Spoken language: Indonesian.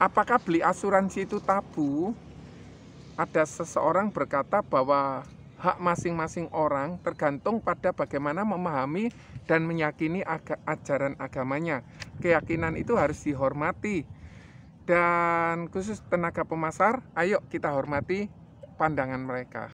apakah beli asuransi itu tabu? Ada seseorang berkata bahwa hak masing-masing orang tergantung pada bagaimana memahami dan meyakini aga, ajaran agamanya. Keyakinan itu harus dihormati. Dan khusus tenaga pemasar, ayo kita hormati pandangan mereka.